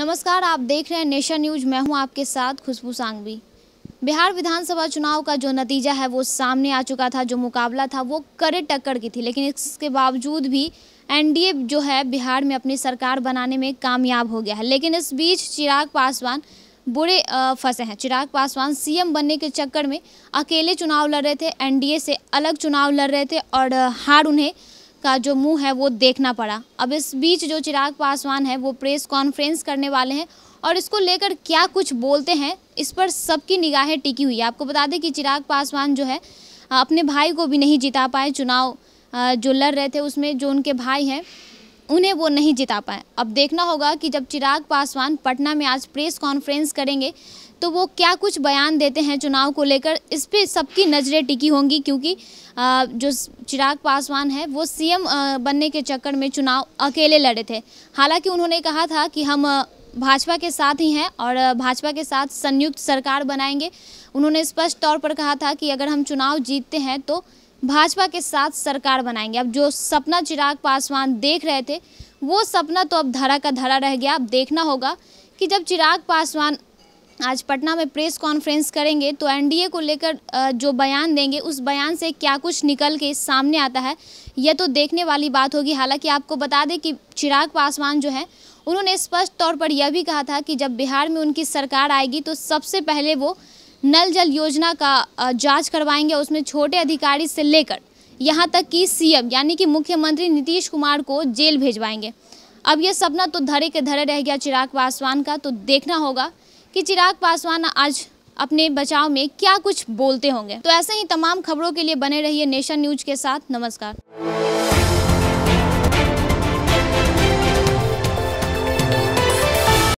नमस्कार आप देख रहे हैं नेशन न्यूज मैं हूं आपके साथ खुशबू सांगवी बिहार विधानसभा चुनाव का जो नतीजा है वो सामने आ चुका था जो मुकाबला था वो करे टक्कर की थी लेकिन इसके बावजूद भी एनडीए जो है बिहार में अपनी सरकार बनाने में कामयाब हो गया है लेकिन इस बीच चिराग पासवान बुरे फंसे हैं चिराग पासवान सीएम बनने के चक्कर में अकेले चुनाव लड़ रहे थे एनडीए से अलग चुनाव लड़ रहे थे और हार उन्हें का जो मुंह है वो देखना पड़ा अब इस बीच जो चिराग पासवान है वो प्रेस कॉन्फ्रेंस करने वाले हैं और इसको लेकर क्या कुछ बोलते हैं इस पर सबकी निगाहें टिकी हुई है आपको बता दें कि चिराग पासवान जो है अपने भाई को भी नहीं जिता पाए चुनाव जो लड़ रहे थे उसमें जो उनके भाई हैं उन्हें वो नहीं जिता पाए अब देखना होगा कि जब चिराग पासवान पटना में आज प्रेस कॉन्फ्रेंस करेंगे तो वो क्या कुछ बयान देते हैं चुनाव को लेकर इस पर सबकी नज़रें टिकी होंगी क्योंकि जो चिराग पासवान है वो सीएम बनने के चक्कर में चुनाव अकेले लड़े थे हालांकि उन्होंने कहा था कि हम भाजपा के साथ ही हैं और भाजपा के साथ संयुक्त सरकार बनाएंगे उन्होंने स्पष्ट तौर पर कहा था कि अगर हम चुनाव जीतते हैं तो भाजपा के साथ सरकार बनाएंगे अब जो सपना चिराग पासवान देख रहे थे वो सपना तो अब धरा का धरा रह गया अब देखना होगा कि जब चिराग पासवान आज पटना में प्रेस कॉन्फ्रेंस करेंगे तो एनडीए को लेकर जो बयान देंगे उस बयान से क्या कुछ निकल के सामने आता है यह तो देखने वाली बात होगी हालांकि आपको बता दें कि चिराग पासवान जो है उन्होंने स्पष्ट तौर पर यह भी कहा था कि जब बिहार में उनकी सरकार आएगी तो सबसे पहले वो नल जल योजना का जांच करवाएंगे उसमें छोटे अधिकारी से लेकर यहाँ तक कि सीएम यानी कि मुख्यमंत्री नीतीश कुमार को जेल भेजवाएंगे अब ये सपना तो धरे के धरे रह गया चिराग पासवान का तो देखना होगा कि चिराग पासवान आज अपने बचाव में क्या कुछ बोलते होंगे तो ऐसे ही तमाम खबरों के लिए बने रहिए नेशन न्यूज के साथ नमस्कार